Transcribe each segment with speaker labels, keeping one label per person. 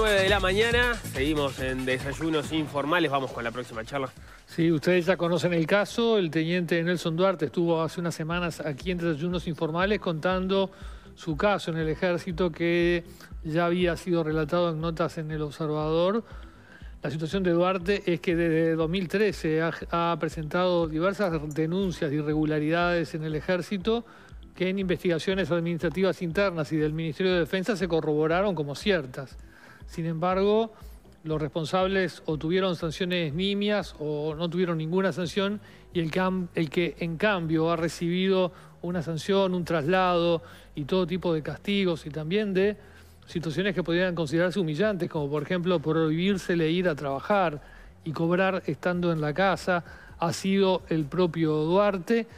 Speaker 1: 9 de la mañana. Seguimos en desayunos informales. Vamos con la próxima charla.
Speaker 2: Sí, ustedes ya conocen el caso. El teniente Nelson Duarte estuvo hace unas semanas aquí en desayunos informales contando su caso en el ejército que ya había sido relatado en notas en El Observador. La situación de Duarte es que desde 2013 ha, ha presentado diversas denuncias de irregularidades en el ejército que en investigaciones administrativas internas y del Ministerio de Defensa se corroboraron como ciertas. Sin embargo, los responsables o tuvieron sanciones nimias o no tuvieron ninguna sanción y el, el que en cambio ha recibido una sanción, un traslado y todo tipo de castigos y también de situaciones que podrían considerarse humillantes, como por ejemplo prohibírsele ir a trabajar y cobrar estando en la casa, ha sido el propio Duarte.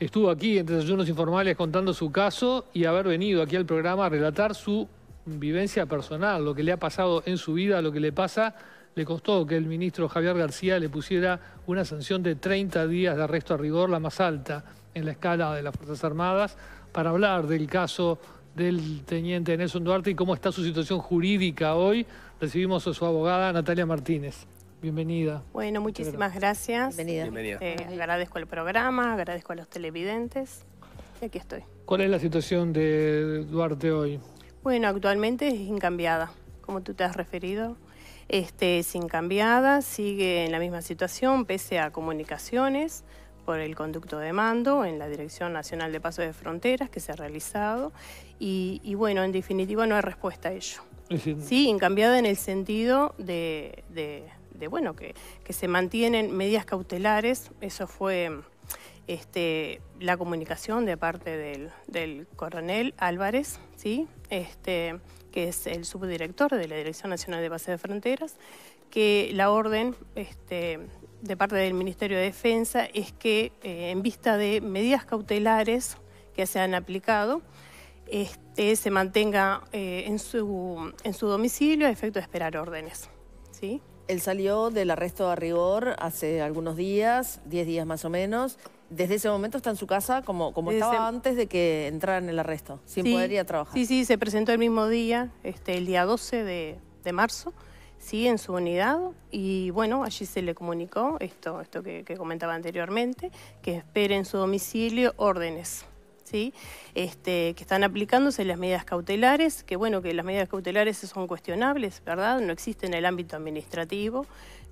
Speaker 2: Estuvo aquí en desayunos informales contando su caso y haber venido aquí al programa a relatar su vivencia personal, lo que le ha pasado en su vida, lo que le pasa, le costó que el ministro Javier García le pusiera una sanción de 30 días de arresto a rigor, la más alta en la escala de las Fuerzas Armadas, para hablar del caso del teniente Nelson Duarte y cómo está su situación jurídica hoy. Recibimos a su abogada Natalia Martínez. Bienvenida.
Speaker 3: Bueno, muchísimas gracias. Bienvenida. Eh, agradezco el programa, agradezco a los televidentes. Y aquí estoy.
Speaker 2: ¿Cuál es la situación de Duarte hoy?
Speaker 3: Bueno, actualmente es incambiada, como tú te has referido. Este, es incambiada, sigue en la misma situación, pese a comunicaciones por el conducto de mando en la Dirección Nacional de Pasos de Fronteras que se ha realizado. Y, bueno, en definitiva no hay respuesta a ello. Sí, incambiada en el sentido de, bueno, que, se mantienen medidas cautelares, eso fue este, la comunicación de parte del, del coronel Álvarez, ¿sí? Este, que es el subdirector de la Dirección Nacional de Base de Fronteras, que la orden este, de parte del Ministerio de Defensa es que eh, en vista de medidas cautelares que se han aplicado, este, se mantenga eh, en, su, en su domicilio a efecto de esperar órdenes. ¿sí? Él salió del arresto a
Speaker 4: rigor hace algunos días, 10 días más o menos, desde ese momento está en su casa como, como estaba antes de que entrara en el arresto, sin poder ir a trabajar. Sí,
Speaker 3: sí, se presentó el mismo día, este, el día 12 de, de marzo, sí, en su unidad. Y bueno, allí se le comunicó esto, esto que, comentaba anteriormente, que espere en su domicilio órdenes. ¿Sí? Este, que están aplicándose las medidas cautelares, que bueno, que las medidas cautelares son cuestionables, ¿verdad? No existen en el ámbito administrativo,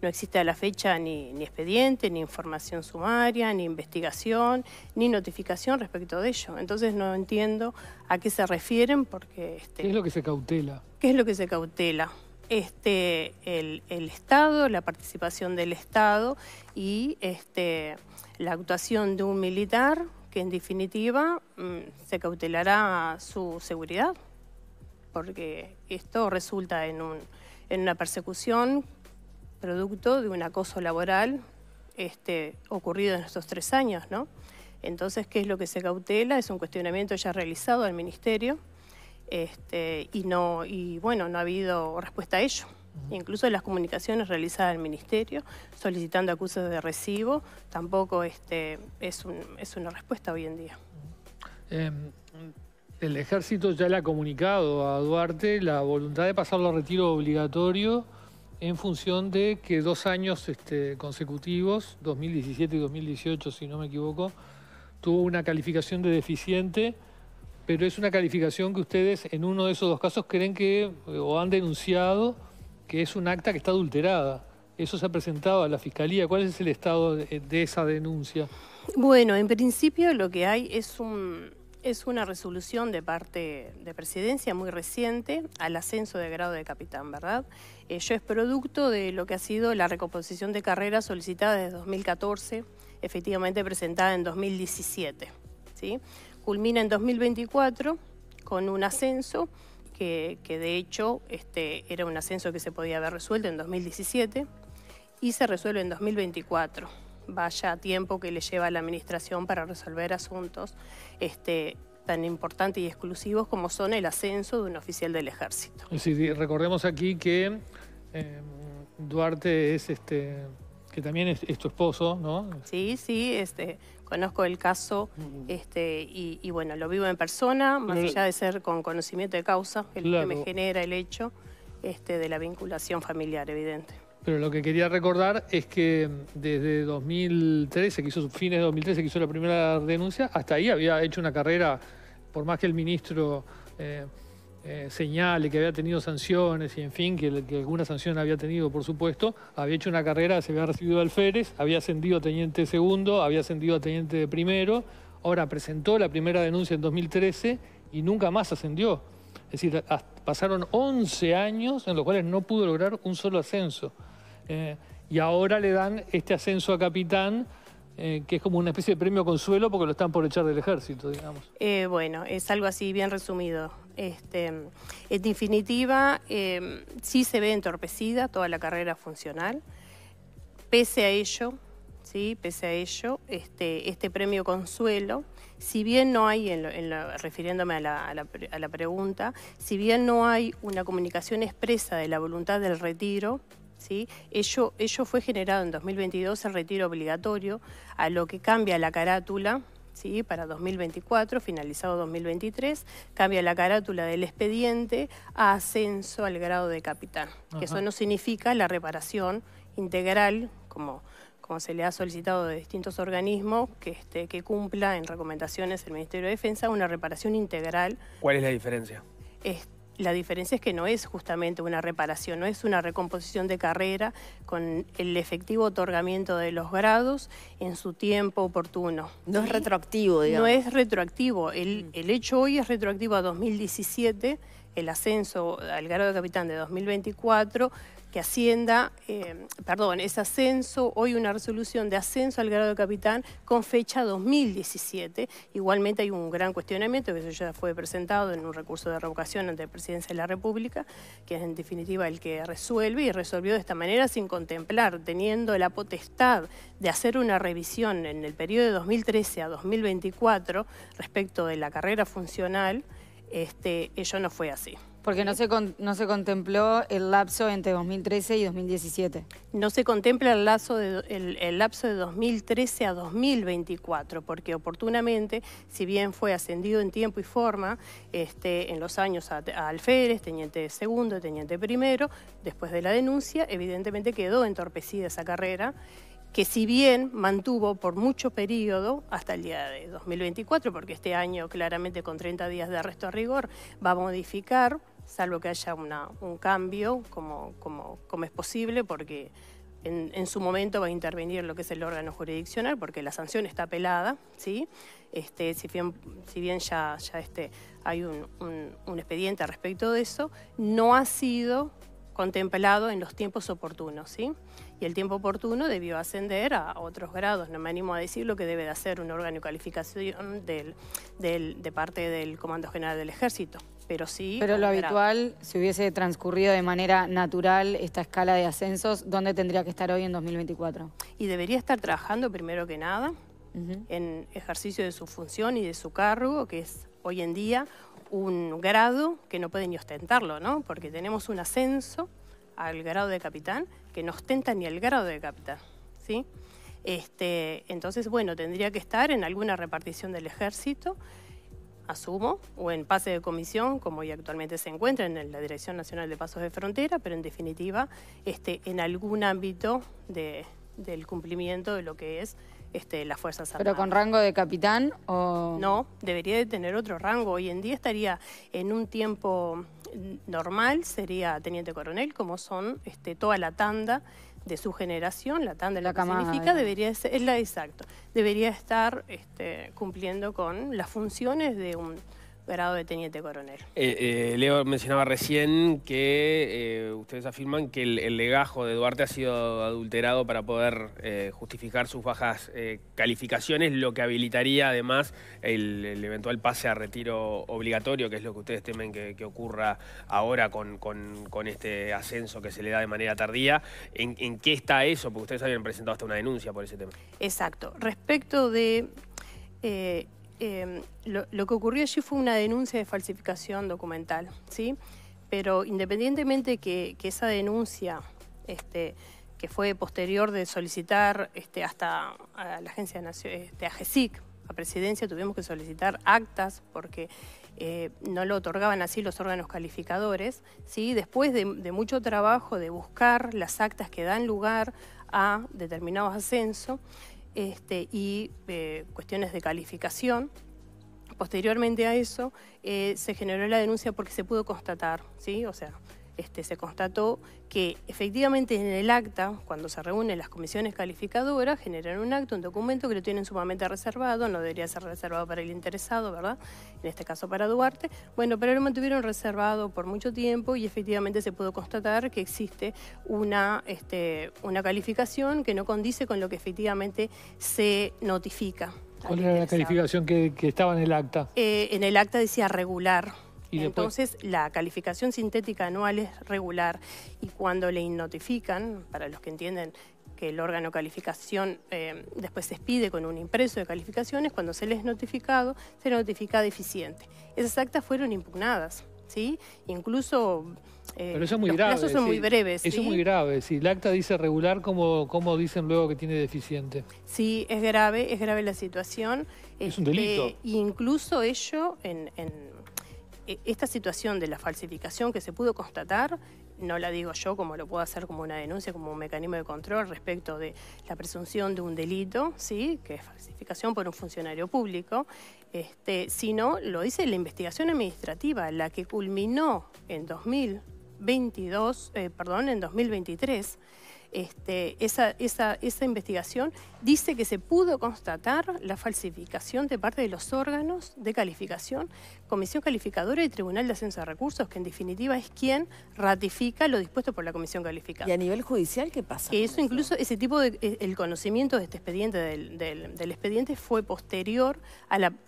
Speaker 3: no existe a la fecha ni, expediente, ni información sumaria, ni investigación, ni notificación respecto de ello. Entonces no entiendo a qué se refieren porque...
Speaker 2: Este, ¿Qué es lo que se cautela?
Speaker 3: ¿Qué es lo que se cautela? Este, el, Estado, la participación del Estado y este, la actuación de un militar que en definitiva mm, se cautelará su seguridad, porque esto resulta en, un, en una persecución producto de un acoso laboral este, ocurrido en estos tres años, ¿no? Entonces, ¿qué es lo que se cautela? Es un cuestionamiento ya realizado al Ministerio este, y, no, y, bueno, no ha habido respuesta a ello. Incluso las comunicaciones realizadas al Ministerio solicitando acusos de recibo tampoco este, es, es, una respuesta hoy en día.
Speaker 2: Em, el Ejército ya le ha comunicado a Duarte la voluntad de pasarlo a retiro obligatorio en función de que dos años este, consecutivos, 2017 y 2018 si no me equivoco, tuvo una calificación de deficiente, pero es una calificación que ustedes en uno de esos dos casos creen que eh, o han denunciado que es un acta que está adulterada. Eso se ha presentado a la Fiscalía. ¿Cuál es el estado de esa denuncia?
Speaker 3: Bueno, en principio lo que hay es un, es una resolución de parte de presidencia muy reciente al ascenso de grado de capitán, ¿verdad? Ello eh, es producto de lo que ha sido la recomposición de carrera solicitada desde 2014, efectivamente presentada en 2017. ¿sí? Culmina en 2024 con un ascenso que, que, de hecho este, era un ascenso que se podía haber resuelto en 2017 y se resuelve en 2024 vaya tiempo que le lleva a la administración para resolver asuntos este, tan importantes y exclusivos como son el ascenso de un oficial del ejército.
Speaker 2: recordemos aquí que eh, Duarte es este que también es, tu esposo, ¿no?
Speaker 3: Sí, sí, este, conozco el caso este, y, bueno, lo vivo en persona, más allá de ser con conocimiento de causa, el lo que me genera el hecho este, de la vinculación familiar, evidente.
Speaker 2: Pero lo que quería recordar es que desde 2013, que hizo fines de 2013, que hizo la primera denuncia, hasta ahí había hecho una carrera, por más que el ministro eh, eh, señale que había tenido sanciones y en fin, que, alguna sanción había tenido, por supuesto, había hecho una carrera, se había recibido de alférez, había ascendido a teniente segundo, había ascendido a teniente primero, ahora presentó la primera denuncia en 2013 y nunca más ascendió. Es decir, pasaron 11 años en los cuales no pudo lograr un solo ascenso. Eh, y ahora le dan este ascenso a capitán, eh, que es como una especie de premio consuelo porque lo están por echar del ejército, digamos.
Speaker 3: Eh, bueno, es algo así bien resumido. Este, en definitiva, sí se ve entorpecida toda la carrera funcional. Pese a ello, ¿sí? pese a ello, este, este premio consuelo, si bien no hay, refiriéndome a la pregunta, si bien no hay una comunicación expresa de la voluntad del retiro, ¿sí? Ello, fue generado en 2022 el retiro obligatorio, a lo que cambia la carátula para 2024, finalizado 2023, cambia la carátula del expediente a ascenso al grado de capitán, que eso no significa la reparación integral, como, se le ha solicitado de distintos organismos, este, que, cumpla en recomendaciones el Ministerio de Defensa, una reparación integral.
Speaker 1: ¿Cuál es la diferencia?
Speaker 3: Este, la diferencia es que no es justamente una reparación, no es una recomposición de carrera con el efectivo otorgamiento de los grados en su tiempo oportuno. No es retroactivo, digamos. No es retroactivo. El, mm. el hecho hoy es retroactivo a 2017, el ascenso al grado de capitán de 2024 que Hacienda, eh, perdón, es ascenso, hoy una resolución de ascenso al grado de capitán con fecha 2017. Igualmente hay un gran cuestionamiento, que eso ya fue presentado en un recurso de revocación ante la Presidencia de la República, que es en definitiva el que resuelve y resolvió de esta manera sin contemplar, teniendo la potestad de hacer una revisión en el periodo de 2013 a 2024 respecto de la carrera funcional, este, ello no fue así. Porque no se, no se contempló el lapso entre 2013 y 2017. No se contempla el, lapso de, el, lapso de 2013 a 2024, porque oportunamente, si bien fue ascendido en tiempo y forma, este, en los años a, a alférez, teniente segundo, teniente primero, después de la denuncia, evidentemente quedó entorpecida esa carrera que si bien mantuvo por mucho periodo hasta el día de 2024, porque este año claramente con 30 días de arresto a rigor va a modificar salvo que haya una, un cambio, como, como, es posible, porque en, su momento va a intervenir lo que es el órgano jurisdiccional, porque la sanción está apelada, ¿sí? Este, si bien, si bien ya, ya este, hay un, un, un expediente respecto de eso, no ha sido contemplado en los tiempos oportunos, ¿sí? Y el tiempo oportuno debió ascender a otros grados. No me animo a decir lo que debe de hacer un órgano de calificación del, del, de parte del Comando General del Ejército pero sí... Pero lo habitual,
Speaker 4: si hubiese transcurrido de manera natural esta escala de ascensos, ¿dónde tendría que estar hoy en 2024?
Speaker 3: Y debería estar trabajando primero que nada en ejercicio de su función y de su cargo, que es hoy en día un grado que no puede ni ostentarlo, ¿no? Porque tenemos un ascenso al grado de capitán que no ostenta ni el grado de capitán, ¿sí? Este, entonces, bueno, tendría que estar en alguna repartición del ejército asumo, o en pase de comisión, como hoy actualmente se encuentra en la Dirección Nacional de Pasos de Frontera, pero en definitiva, este, en algún ámbito del cumplimiento de lo que es este, las Fuerzas Armadas. ¿Pero con rango
Speaker 4: de capitán o...?
Speaker 3: No, debería de tener otro rango. Hoy en día estaría en un tiempo normal, sería teniente coronel, como son este, toda la tanda de su generación, la TAN de la que significa, debería es la exacto, debería estar este, cumpliendo con las funciones de un grado de teniente coronel.
Speaker 1: Eh, eh, Leo mencionaba recién que eh, ustedes afirman que el, legajo de Duarte ha sido adulterado para poder justificar sus bajas calificaciones, lo que habilitaría además el, eventual pase a retiro obligatorio, que es lo que ustedes temen que, ocurra ahora con, este ascenso que se le da de manera tardía. ¿En, qué está eso? Porque ustedes habían presentado hasta una denuncia por ese tema.
Speaker 3: Exacto. Respecto de... Em, lo, que ocurrió allí fue una denuncia de falsificación documental, ¿sí? Pero independientemente que, que esa denuncia, este, que fue posterior de solicitar este, hasta la agencia este, a GESIC, a presidencia, tuvimos que solicitar actas porque eh, no lo otorgaban así los órganos calificadores, ¿sí? después de, de, mucho trabajo de buscar las actas que dan lugar a determinados ascensos, este, y eh, cuestiones de calificación. Posteriormente a eso eh, se generó la denuncia porque se pudo constatar, ¿sí? o sea, este, se constató que efectivamente en el acta, cuando se reúnen las comisiones calificadoras, generan un acto, un documento que lo tienen sumamente reservado, no debería ser reservado para el interesado, ¿verdad? En este caso para Duarte. Bueno, pero lo mantuvieron reservado por mucho tiempo y efectivamente se pudo constatar que existe una, este, una calificación que no condice con lo que efectivamente se notifica. ¿Cuál
Speaker 2: era la calificación que, estaba en el acta?
Speaker 3: Eh, en el acta decía regular.
Speaker 2: Entonces
Speaker 3: la calificación sintética anual es regular y cuando le notifican, para los que entienden que el órgano calificación eh, después se expide con un impreso de calificaciones, cuando se les notificado, se notifica deficiente. Esas actas fueron impugnadas, ¿sí? Incluso eh, Pero eso es muy los plazos son muy breves. Eso es muy
Speaker 2: grave, si el acta dice regular, como, como dicen luego que tiene deficiente?
Speaker 3: Sí, es grave, es grave la situación. Es un delito. Este, incluso ello en e, esta situación de la falsificación que se pudo constatar, no la digo yo como lo puedo hacer como una denuncia, como un mecanismo de control respecto de la presunción de un delito, ¿sí? que es falsificación por un funcionario público, este, sino lo dice la investigación administrativa, la que culminó en 2022, eh, perdón, en 2023 este, esa, esa, esa investigación, dice que se pudo constatar la falsificación de parte de los órganos de calificación, Comisión Calificadora y Tribunal de Ascenso de Recursos, que en definitiva es quien ratifica lo dispuesto por la Comisión Calificadora. ¿Y a nivel judicial qué pasa? Que eso, incluso ese tipo de, e, el conocimiento de este expediente, del, del, expediente fue posterior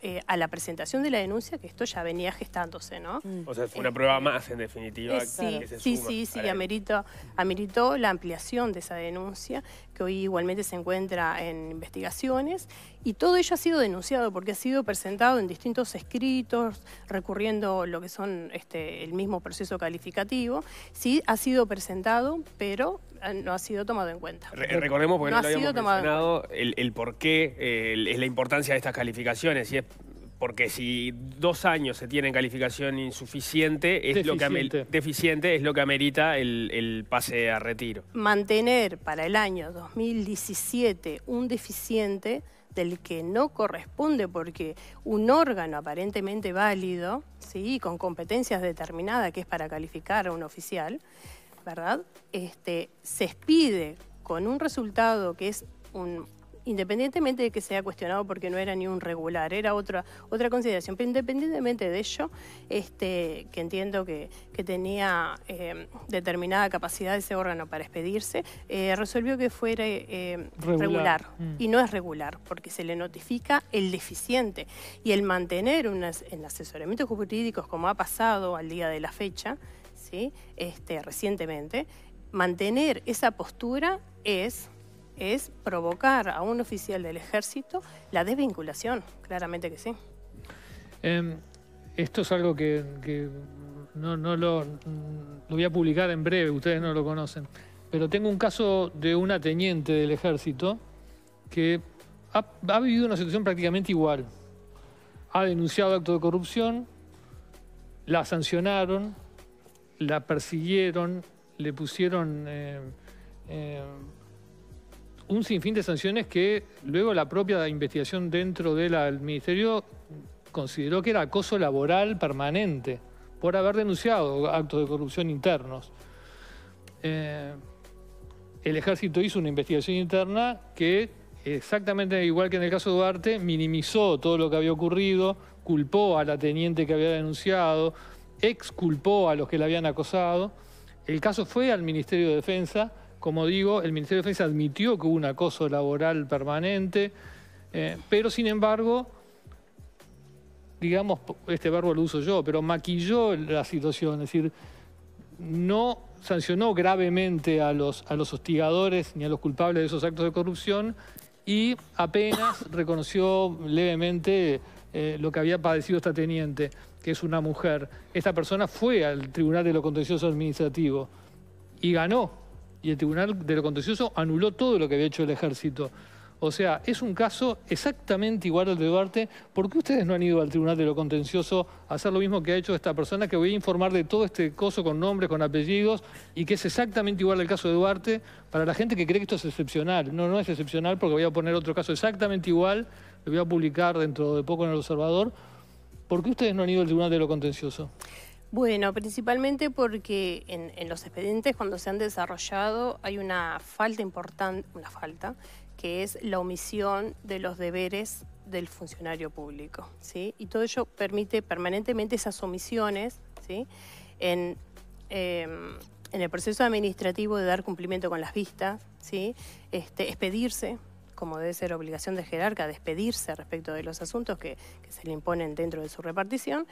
Speaker 3: eh, a la, presentación de la denuncia, que esto ya venía gestándose, ¿no? Mm. O
Speaker 1: sea, fue una prueba más en definitiva. que sí, se sí, sí, sí, sí,
Speaker 3: ameritó la ampliación de esa denuncia, que hoy igualmente se encuentra en investigaciones, y todo ello ha sido denunciado porque ha sido presentado en distintos escritos, recurriendo lo que son este, el mismo proceso calificativo, sí ha sido presentado, pero eh, no ha sido tomado en cuenta. recordemos, porque no, lo habíamos mencionado,
Speaker 1: el, por qué, eh, es la importancia de estas calificaciones, y es porque si dos años se tiene calificación insuficiente, es deficiente. lo que deficiente, es lo que amerita el, pase a retiro.
Speaker 3: Mantener para el año 2017 un deficiente del que no corresponde porque un órgano aparentemente válido, sí, con competencias determinadas que es para calificar a un oficial, ¿verdad? Este, se expide con un resultado que es un independientemente de que sea cuestionado porque no era ni un regular, era otra, otra consideración, pero independientemente de ello, este, que entiendo que, tenía eh, determinada capacidad ese órgano para expedirse, eh, resolvió que fuera eh, regular, mm. y no es regular, porque se le notifica el deficiente y el mantener en asesoramientos jurídicos como ha pasado al día de la fecha, ¿sí? este, recientemente, mantener esa postura es es provocar a un oficial del ejército la desvinculación, claramente que sí.
Speaker 2: Em, esto es algo que, no, lo, lo, voy a publicar en breve, ustedes no lo conocen, pero tengo un caso de una teniente del ejército que ha, vivido una situación prácticamente igual. Ha denunciado acto de corrupción, la sancionaron, la persiguieron, le pusieron... Eh, eh, un sinfín de sanciones que luego la propia investigación dentro del Ministerio consideró que era acoso laboral permanente por haber denunciado actos de corrupción internos. Eh, el ejército hizo una investigación interna que, exactamente igual que en el caso de Duarte, minimizó todo lo que había ocurrido, culpó a la teniente que había denunciado, exculpó a los que la habían acosado. El caso fue al Ministerio de Defensa como digo, el Ministerio de Defensa admitió que hubo un acoso laboral permanente, eh, pero sin embargo, digamos, este verbo lo uso yo, pero maquilló la situación, es decir, no sancionó gravemente a los, a los hostigadores ni a los culpables de esos actos de corrupción y apenas reconoció levemente eh, lo que había padecido esta teniente, que es una mujer. Esta persona fue al Tribunal de lo Contencioso Administrativo y ganó y el Tribunal de lo Contencioso anuló todo lo que había hecho el ejército. O sea, es un caso exactamente igual al de Duarte. ¿Por qué ustedes no han ido al Tribunal de lo Contencioso a hacer lo mismo que ha hecho esta persona que voy a informar de todo este coso con nombres, con apellidos, y que es exactamente igual al caso de Duarte para la gente que cree que esto es excepcional? No, no es excepcional porque voy a poner otro caso exactamente igual, lo voy a publicar dentro de poco en El Observador. ¿Por qué ustedes no han ido al Tribunal de lo Contencioso?
Speaker 3: Bueno, principalmente porque en, los expedientes cuando se han desarrollado hay una falta importante, una falta, que es la omisión de los deberes del funcionario público, ¿sí? Y todo ello permite permanentemente esas omisiones, ¿sí? En, em, el proceso administrativo de dar cumplimiento con las vistas, ¿sí? Este, expedirse, como debe ser obligación de jerarca, despedirse respecto de los asuntos que se le imponen dentro de su repartición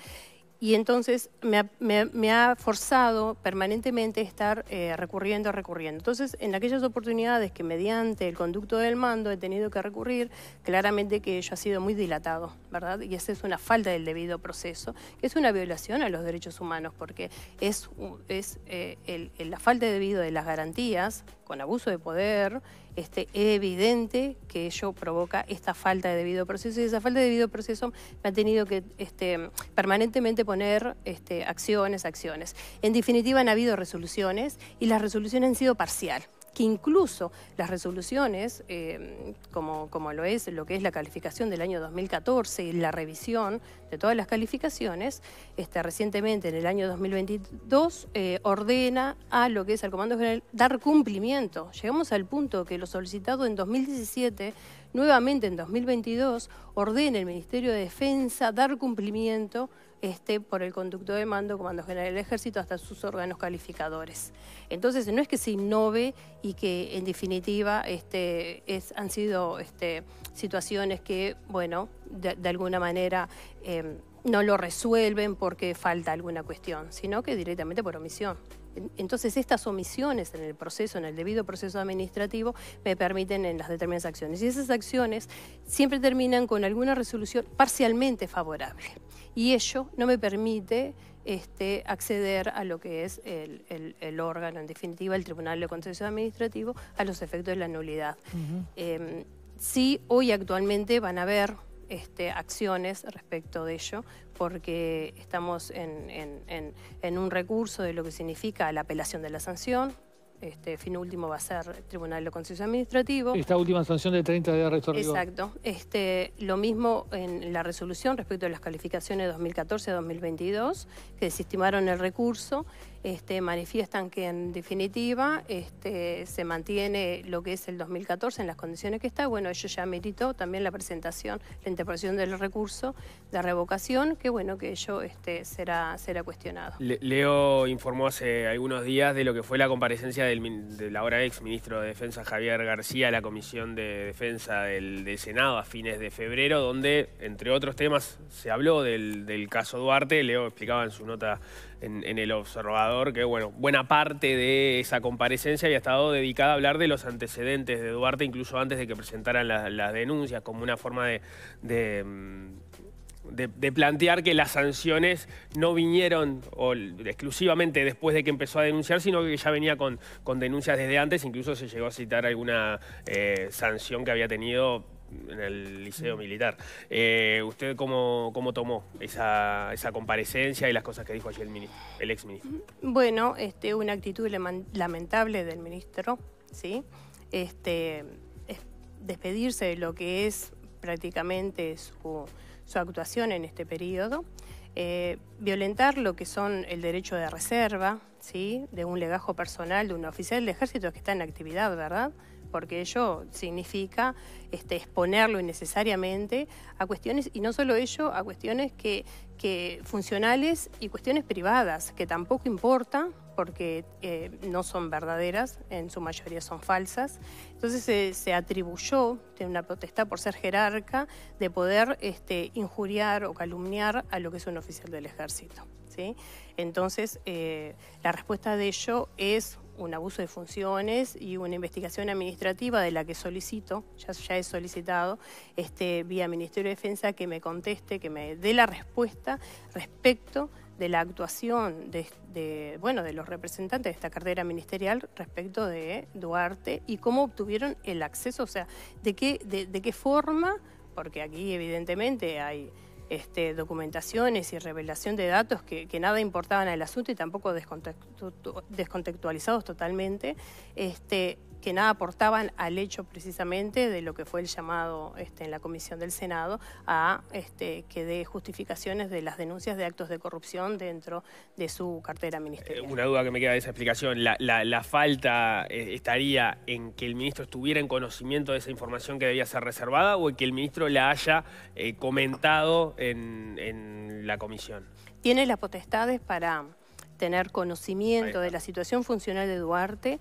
Speaker 3: y entonces me ha, me, ha forzado permanentemente a estar recurriendo eh, recurriendo, recurriendo. Entonces, en aquellas oportunidades que mediante el conducto del mando he tenido que recurrir, claramente que ello ha sido muy dilatado, ¿verdad? Y esa es una falta del debido proceso, que es una violación a los derechos humanos, porque es, es eh, la falta de debido de las garantías, con abuso de poder este, es evidente que ello provoca esta falta de debido proceso y esa falta de debido proceso me ha tenido que este, permanentemente poner este, acciones, acciones. En definitiva han habido resoluciones y las resoluciones han sido parciales incluso las resoluciones, eh, como, lo es lo que es la calificación del año 2014 y la revisión de todas las calificaciones, este, recientemente en el año 2022 eh, ordena a lo que es al Comando General dar cumplimiento. Llegamos al punto que lo solicitado en 2017 nuevamente en 2022 ordena el Ministerio de Defensa dar cumplimiento este, por el conducto de mando, Comando General del Ejército, hasta sus órganos calificadores. Entonces, no es que se innove y que, en definitiva, este, han sido este, situaciones que, bueno, de, alguna manera... Eh, no lo resuelven porque falta alguna cuestión, sino que directamente por omisión. Entonces, estas omisiones en el proceso, en el debido proceso administrativo, me permiten en las determinadas acciones. Y esas acciones siempre terminan con alguna resolución parcialmente favorable. Y ello no me permite este, acceder a lo que es el, órgano, en definitiva, el Tribunal de Contencioso Administrativo, a los efectos de la nulidad. Si em, sí, hoy actualmente van a haber este, acciones respecto de ello, porque estamos en, un recurso de lo que significa la apelación de la sanción. Este fin último va a ser Tribunal de lo Contencioso Administrativo. Esta
Speaker 2: última sanción de 30 de arresto. Exacto.
Speaker 3: Este, lo mismo en la resolución respecto a las calificaciones 2014 2022, que desestimaron el recurso. Este, manifiestan que en definitiva este, se mantiene lo que es el 2014 en las condiciones que está. Bueno, ello ya meritó también la presentación, la interpretación del recurso de revocación, que bueno, que ello este, será, será cuestionado.
Speaker 1: Leo informó hace algunos días de lo que fue la comparecencia del, ahora ex ministro de Defensa Javier García a la Comisión de Defensa del, Senado a fines de febrero, donde, entre otros temas, se habló del caso Duarte. Leo explicaba en su nota en, el observador que, bueno, buena parte de esa comparecencia había estado dedicada a hablar de los antecedentes de Duarte, incluso antes de que presentaran las, denuncias, como una forma mm, de, de plantear que las sanciones no vinieron exclusivamente después de que empezó a denunciar, sino que ya venía con, con denuncias desde antes, incluso se llegó a citar alguna eh, sanción que había tenido en el Liceo mm. Militar. Eh, ¿Usted cómo, tomó esa, esa, comparecencia y las cosas que dijo ayer el, ex ministro?
Speaker 3: Bueno, este, una actitud lamentable del ministro, ¿sí? Este, es despedirse de lo que es prácticamente su, actuación en este periodo. Eh, violentar lo que son el derecho de reserva, ¿sí? de un legajo personal de un oficial de ejército que está en actividad, ¿verdad? porque ello significa este, exponerlo innecesariamente a cuestiones, y no solo ello, a cuestiones que, funcionales y cuestiones privadas, que tampoco importa porque eh, no son verdaderas, en su mayoría son falsas. Entonces se atribuyó, una protesta por ser jerarca, de poder este, injuriar o calumniar a lo que es un oficial del ejército. ¿sí? Entonces eh, la respuesta de ello es un abuso de funciones y una investigación administrativa de la que solicito, ya, ya he solicitado, este, vía Ministerio de Defensa que me conteste, que me dé la respuesta respecto de la actuación de, bueno, de los representantes de esta cartera ministerial respecto de Duarte y cómo obtuvieron el acceso, o sea, de qué, de qué forma, porque aquí evidentemente hay este, documentaciones y revelación de datos que, nada importaban al asunto y tampoco descontextualizados totalmente. Este, que nada aportaban al hecho precisamente de lo que fue el llamado este, en la Comisión del Senado a este, que dé justificaciones de las denuncias de actos de corrupción dentro de su cartera ministerial. Eh,
Speaker 1: una duda que me queda de esa explicación, la, falta eh, estaría en que el ministro estuviera en conocimiento de esa información que debía ser reservada o en que el ministro la haya eh, comentado en la comisión.
Speaker 3: Tiene las potestades para tener conocimiento de la situación funcional de Duarte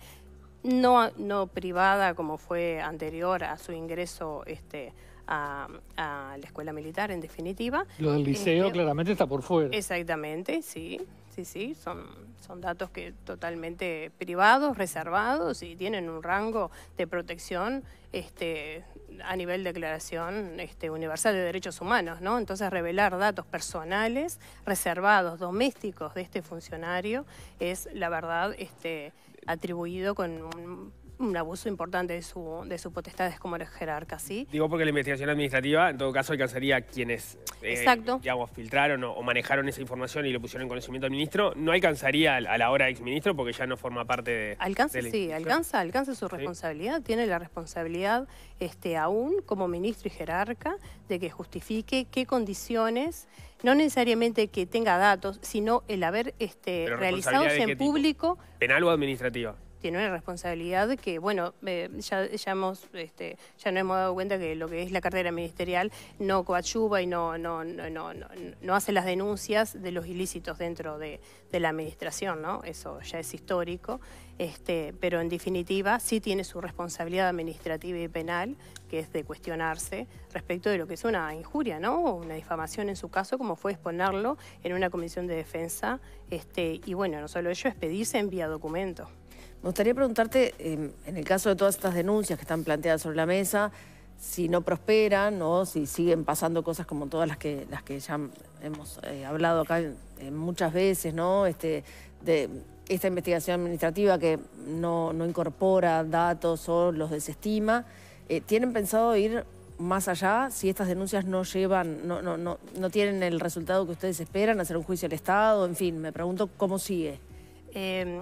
Speaker 3: no, no privada como fue anterior a su ingreso este, a, la escuela militar, en definitiva. Lo del liceo este,
Speaker 2: claramente está por fuera.
Speaker 3: Exactamente, sí, sí, sí, son, son datos que totalmente privados, reservados y tienen un rango de protección este, a nivel declaración este, universal de derechos humanos, ¿no? Entonces revelar datos personales, reservados, domésticos de este funcionario es la verdad este atribuido con un un abuso importante de su, de su potestades como jerarca, ¿sí?
Speaker 1: Digo porque la investigación administrativa, en todo caso, alcanzaría a quienes eh, digamos, filtraron o, manejaron esa información y lo pusieron en conocimiento al ministro, no alcanzaría a la hora exministro porque ya no forma parte de... Alcanza, sí,
Speaker 3: alcanza, alcanza su responsabilidad, tiene la responsabilidad este, aún como ministro y jerarca de que justifique qué condiciones no necesariamente que tenga datos, sino el haber este, realizado en público.
Speaker 1: ¿Penal o administrativa?
Speaker 3: tiene una responsabilidad que, bueno, eh, ya, ya, hemos, este, ya no hemos dado cuenta que lo que es la cartera ministerial no coadyuva y no, no, no, no, no hace las denuncias de los ilícitos dentro de, la administración, ¿no? Eso ya es histórico, este, pero en definitiva sí tiene su responsabilidad administrativa y penal, que es de cuestionarse respecto de lo que es una injuria, ¿no? Una difamación en su caso, como fue exponerlo en una comisión de defensa, este, y bueno, no solo ello, es pedirse vía documento. Me gustaría preguntarte, em, en el caso de todas estas denuncias que están planteadas sobre la mesa, si no
Speaker 4: prosperan o si siguen pasando cosas como todas las que, las que ya hemos eh, hablado acá eh, muchas veces, ¿no? Este, de esta investigación administrativa que no, incorpora datos o los desestima. Eh, ¿Tienen pensado ir más allá si estas denuncias no llevan, no, no, no, no tienen el resultado que ustedes esperan, hacer un
Speaker 3: juicio al Estado? En fin, me pregunto cómo sigue. Em,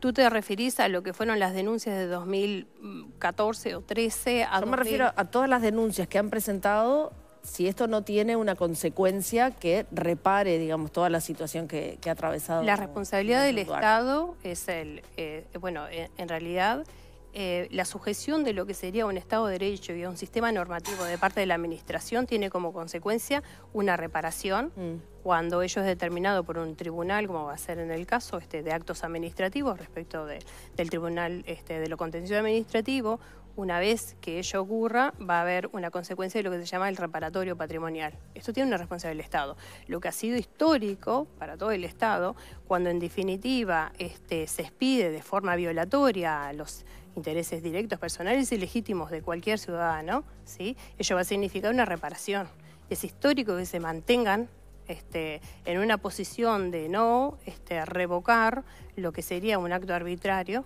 Speaker 3: tú te referís a lo que fueron las denuncias de 2014 mm, o 13 a Yo me refiero a
Speaker 4: todas las denuncias que han presentado si esto no tiene una consecuencia que repare, digamos, toda la situación que, ha atravesado. La responsabilidad del
Speaker 3: Estado es el, eh, bueno, eh, en, realidad eh, la sujeción de lo que sería un Estado de Derecho y un sistema normativo de parte de la Administración tiene como consecuencia una reparación, mm cuando ello es determinado por un tribunal, como va a ser en el caso este, de actos administrativos respecto del tribunal este, de lo contencioso administrativo, una vez que ello ocurra, va a haber una consecuencia de lo que se llama el reparatorio patrimonial. Esto tiene una responsabilidad del Estado. Lo que ha sido histórico para todo el Estado, cuando en definitiva este, se expide de forma violatoria a los intereses directos, personales y legítimos de cualquier ciudadano, ¿sí? ello va a significar una reparación. Es histórico que se mantengan este, en una posición de no este, revocar lo que sería un acto arbitrario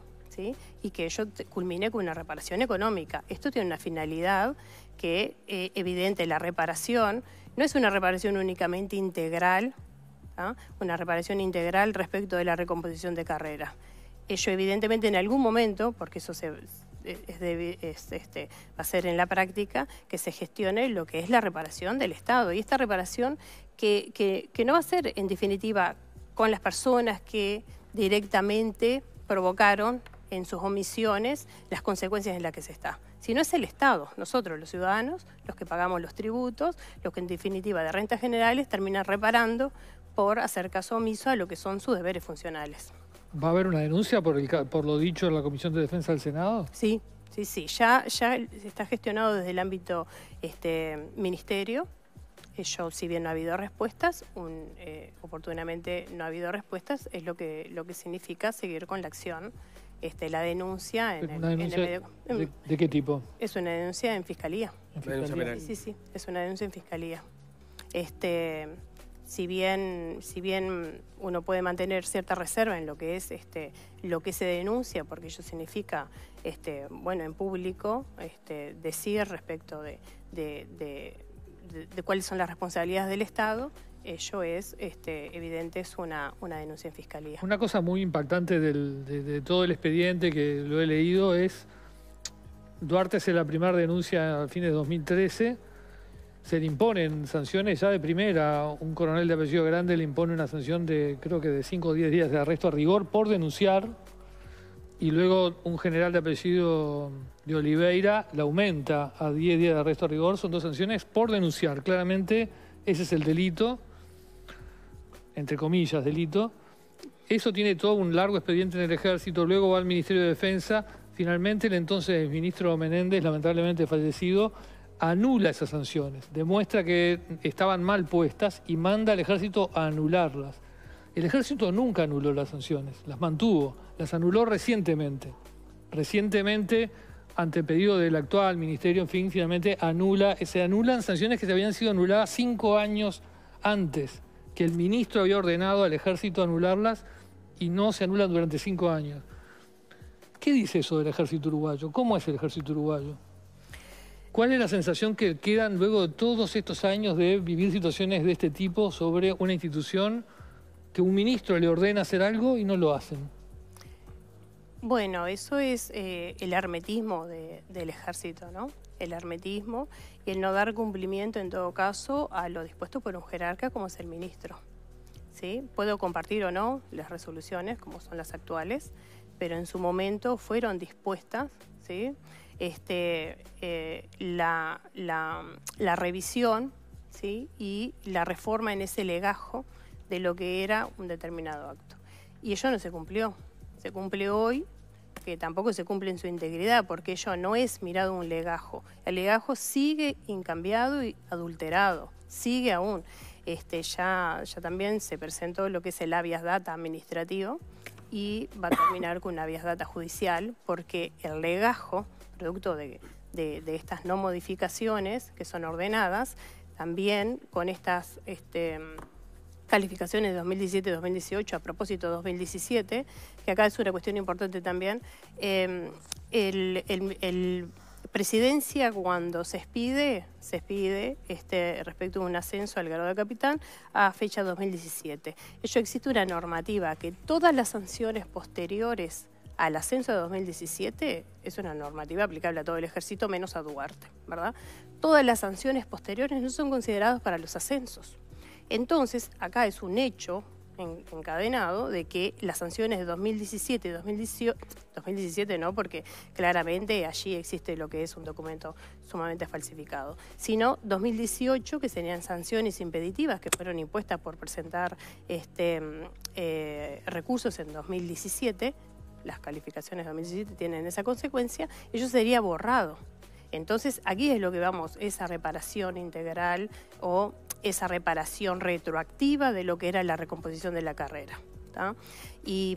Speaker 3: y que ello culmine con una reparación económica. Esto tiene una finalidad que, eh, evidente, la reparación no es una reparación únicamente integral, ¿ah? una reparación integral respecto de la recomposición de carrera. Ello, evidentemente, en algún momento, porque eso se, este, va a ser en la práctica que se gestione lo que es la reparación del Estado. Y esta reparación que, no va a ser en definitiva con las personas que directamente provocaron en sus omisiones las consecuencias en las que se está, sino es el Estado, nosotros los ciudadanos, los que pagamos los tributos, los que en definitiva de rentas generales terminan reparando por hacer caso omiso a lo que son sus deberes funcionales.
Speaker 2: ¿Va a haber una denuncia por, lo dicho en la Comisión de Defensa del Senado? Sí,
Speaker 3: sí, sí, ya, ya está gestionado desde el ámbito este, ministerio, yo, si bien no ha habido respuestas, un, eh, oportunamente no ha habido respuestas, es lo que, lo que significa seguir con la acción, este, la denuncia en, mm. de, qué tipo? Es una denuncia en fiscalía. Sí, sí, sí, es una denuncia en fiscalía. Este, si bien, si bien uno puede mantener cierta reserva en lo que es este, lo que se denuncia, porque eso significa, este, bueno, en público, este, decir respecto de de, cuáles son las responsabilidades del Estado, ello es este, evidente, es una, denuncia en fiscalía.
Speaker 2: Una cosa muy impactante de, todo el expediente que lo he leído es, Duarte hace la primera denuncia a fines de 2013, se le imponen sanciones ya de primera, un coronel de apellido grande le impone una sanción de creo que de 5 o 10 días de arresto a rigor por denunciar y luego un general de apellido de Oliveira la aumenta a 10 días de arresto a rigor. Son dos sanciones por denunciar. Claramente ese es el delito, entre comillas, delito. Eso tiene todo un largo expediente en el ejército, luego va al Ministerio de Defensa. Finalmente el entonces ministro Menéndez, lamentablemente fallecido, anula esas sanciones, demuestra que estaban mal puestas y manda al ejército a anularlas. El ejército nunca anuló las sanciones, las mantuvo, las anuló recientemente. Recientemente, ante pedido del actual ministerio, finalmente anula, se anulan sanciones que se habían sido anuladas cinco años antes, que el ministro había ordenado al ejército anularlas y no se anulan durante cinco años. ¿Qué dice eso del ejército uruguayo? ¿Cómo es el ejército uruguayo? ¿Cuál es la sensación que quedan luego de todos estos años de vivir situaciones de este tipo sobre una institución que un ministro le ordena hacer algo y no lo hacen.
Speaker 3: Bueno, eso es eh, el hermetismo del ejército, ¿no? El hermetismo y el no dar cumplimiento en todo caso a lo dispuesto por un jerarca como es el ministro. ¿Sí? Puedo compartir o no las resoluciones como son las actuales, pero en su momento fueron dispuestas, ¿sí? Este, eh, la, la, revisión ¿sí? y la reforma en ese legajo de lo que era un determinado acto. Y ello no se cumplió. Se cumple hoy, que tampoco se cumple en su integridad, porque ello no es mirado un legajo. El legajo sigue incambiado y adulterado, sigue aún. Este, ya, ya también se presentó lo que es el habeas data administrativo y va a terminar con una habeas data judicial, porque el legajo, producto de, estas no modificaciones que son ordenadas, también con estas... Este, calificaciones de 2017-2018, a propósito 2017, que acá es una cuestión importante también, em, el, presidencia cuando se expide, se expide este, respecto a un ascenso al grado de capitán a fecha 2017. Ello existe una normativa que todas las sanciones posteriores al ascenso de 2017 es una normativa aplicable a todo el ejército menos a Duarte, ¿verdad? Todas las sanciones posteriores no son consideradas para los ascensos. Entonces, acá es un hecho encadenado de que las sanciones de 2017 y 2018, 2017 no, porque claramente allí existe lo que es un documento sumamente falsificado, sino 2018 que serían sanciones impeditivas que fueron impuestas por presentar este, mm, eh, recursos en 2017, las calificaciones de 2017 tienen esa consecuencia, ello sería borrado. Entonces, aquí es lo que vamos, esa reparación integral o esa reparación retroactiva de lo que era la recomposición de la carrera. Y,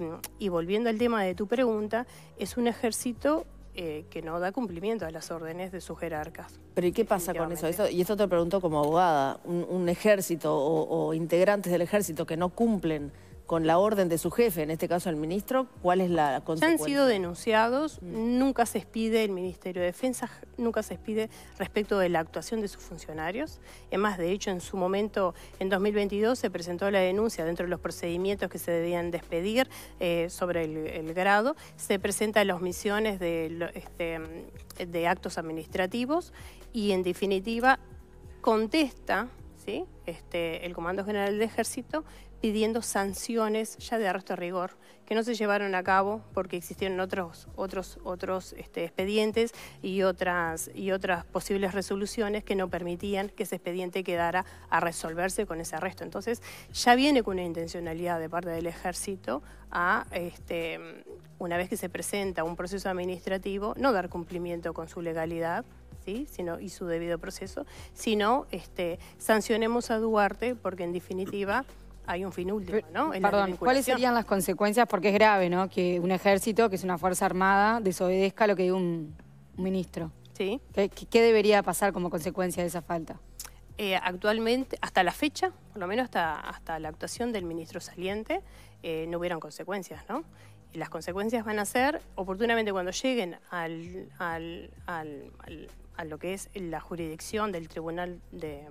Speaker 3: volviendo al tema de tu pregunta, es un ejército eh, que no da cumplimiento a las órdenes de sus jerarcas.
Speaker 4: Pero ¿y qué pasa con eso? y esto te lo pregunto como abogada, un, ejército o integrantes del ejército que no cumplen con la orden de su jefe, en este caso el ministro, ¿cuál es la consecuencia? han sido
Speaker 3: denunciados, mm. nunca se expide el Ministerio de Defensa, nunca se expide respecto de la actuación de sus funcionarios. más, de hecho, en su momento, en 2022, se presentó la denuncia dentro de los procedimientos que se debían despedir eh, sobre el, grado. Se presentan las misiones este, de, actos administrativos y, en definitiva, contesta ¿sí? este, el Comando General del Ejército pidiendo sanciones ya de arresto de rigor, que no se llevaron a cabo porque existieron otros, otros, otros este, expedientes y otras, y otras posibles resoluciones que no permitían que ese expediente quedara a resolverse con ese arresto. Entonces, ya viene con una intencionalidad de parte del ejército a, este, una vez que se presenta un proceso administrativo, no dar cumplimiento con su legalidad, ¿Sí? sino, y su debido proceso, sino este, sancionemos a Duarte porque en definitiva hay un fin último, ¿no? Perdón, ¿cuáles serían
Speaker 4: las consecuencias? Porque es grave, ¿no? Que un ejército, que es una fuerza armada, desobedezca lo que diga un, ministro. Sí. ¿Qué, debería pasar como consecuencia de esa falta?
Speaker 3: Eh, actualmente, hasta la fecha, por lo menos hasta, hasta la actuación del ministro saliente, eh, no hubieron consecuencias, ¿no? Y las consecuencias van a ser, oportunamente cuando lleguen a lo que es la jurisdicción del Tribunal de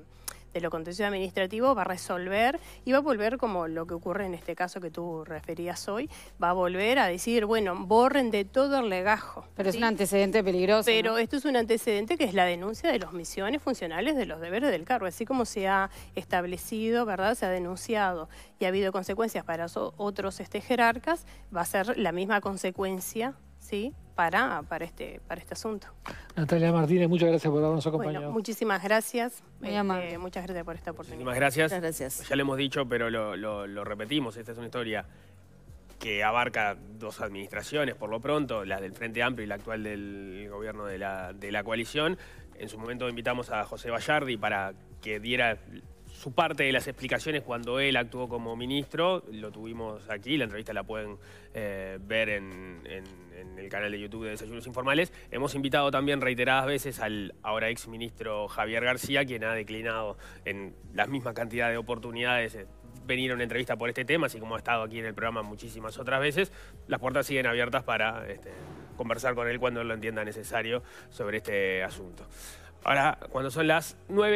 Speaker 3: de lo contencioso administrativo va a resolver y va a volver como lo que ocurre en este caso que tú referías hoy, va a volver a decir, bueno, borren de todo el legajo. Pero es un antecedente peligroso. Pero esto es un antecedente que es la denuncia de las misiones funcionales de los deberes del cargo, así como se ha establecido, ¿verdad? Se ha denunciado y ha habido consecuencias para otros este, jerarcas, va a ser la misma consecuencia, ¿sí? para, este, para este asunto.
Speaker 2: Natalia Martínez, muchas gracias por habernos
Speaker 3: acompañado. muchísimas gracias. Este, muchas gracias por esta oportunidad. Muchísimas gracias. Muchas
Speaker 2: gracias. Ya lo hemos dicho,
Speaker 1: pero lo, repetimos. Esta es una historia que abarca dos administraciones, por lo pronto, las del Frente Amplio y la actual del gobierno de la, de la coalición. En su momento invitamos a José Vallardi para que diera su parte de las explicaciones cuando él actuó como ministro, lo tuvimos aquí, la entrevista la pueden eh, ver en, el canal de YouTube de Desayunos Informales. Hemos invitado también reiteradas veces al ahora ex ministro Javier García, quien ha declinado en la misma cantidad de oportunidades eh, venir a una entrevista por este tema, así como ha estado aquí en el programa muchísimas otras veces. Las puertas siguen abiertas para este, conversar con él cuando lo entienda necesario sobre este asunto. Ahora, cuando son las 9...